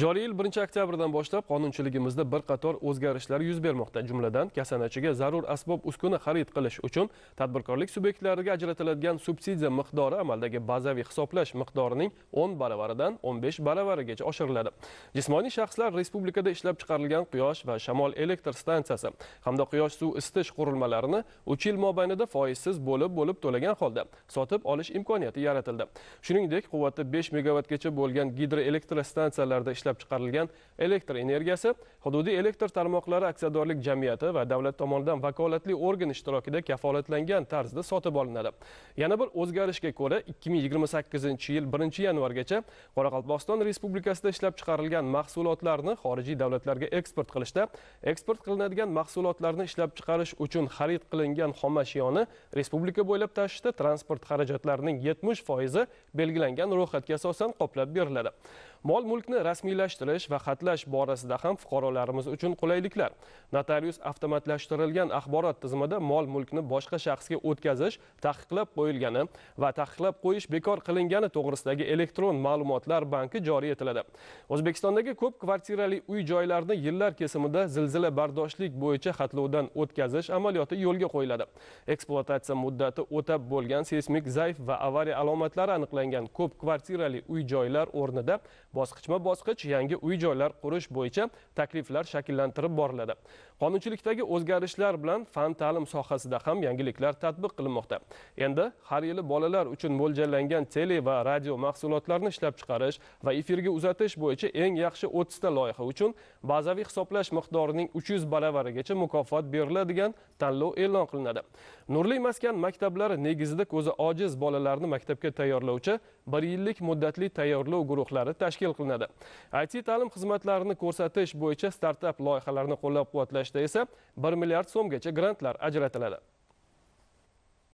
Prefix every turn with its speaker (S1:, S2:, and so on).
S1: joriy yil 1 oktyabrdan boshlab qonunchiligimizda bir qator o'zgarishlar yuz bermoqda jumladan kasanachiga zarur asbob uskuna xarid qilish uchun tadbirkorlik subyektlariga ajratiladigan subsidiya miqdori amaldagi bazaviy hisoblash miqdorining 10 baravaridan 15 baravarigacha oshiriladi jismoniy shaxslar respublikada ishlab chiqarilgan quyosh va shamol elektr stansiyasi hamda quyosh suv isitish qurilmalarini 3 yil mobaynida foizsiz bo'lib bo'lib to'lagan holda sotib olish imkoniyati yaratildi shuningdek quvvati 5 megavatgacha bo'lgan gidroelektrostansiyalarda ishlab chiqarilgan elektr energiyasi hududiy elektr tarmoqlari aksiyadorlik jamiyati va davlat tomonidan vakolatli organ ishtirokida kafolatlangan tarzda sotib olinadi yana bir o'zgarishga ko'ra 2028 yil 1 yanvargacha qoraqalpog'iston respublikasida ishlab chiqarilgan mahsulotlarni xorijiy davlatlarga eksport qilishda eksport qilinadigan mahsulotlarni ishlab chiqarish uchun xarid qilingan xomashyoni respublika bo'ylab tashishda transport xarajatlarining 70 foizi belgilangan ro'yxatga asosan qoplab beriladi mol mulkni rasmiylashtirish va xatlash borasida ham fuqarolarimiz uchun qulayliklar notarius avtomatlashtirilgan axborot tizimida mol mulkni boshqa shaxsga o'tkazish taqiqlab qo'yilgani va taqiqlab qo'yish bekor qilingani to'g'risidagi elektron ma'lumotlar banki joriy etiladi o'zbekistondagi ko'p kvartirali uy joylarni yillar kesimida zilzila bardoshlik bo'yicha xatlovdan o'tkazish amaliyoti yo'lga qo'yiladi ekspluatatsiya muddati o'tab bo'lgan seysmik zaif va avariya alomatlari aniqlangan ko'p kvartirali uy joylar o'rnida bosqichma bosqich yangi uy joylar qurish bo'yicha takliflar shakllantirib boriladi qonunchilikdagi o'zgarishlar bilan fan ta'lim sohasida ham yangiliklar tatbiq qilinmoqda endi har yili bolalar uchun mo'ljallangan tele va radio mahsulotlarini ishlab chiqarish va efirga uzatish bo'yicha eng yaxshi o'ttizta loyiha uchun bazaviy hisoblash miqdorining uch yuz baravarigacha mukofot beriladigan tanlov e'lon qilinadi nurli maskan maktablari negizida ko'zi ojiz bolalarni maktabga tayyorlovchi bir yillik muddatli tayyorlov guruhlari tashkil tashkil qilinadi it ta'lim xizmatlarini ko'rsatish bo'yicha startap loyihalarni qo'llab quvvatlashda esa bir milliard so'mgacha grantlar ajratiladi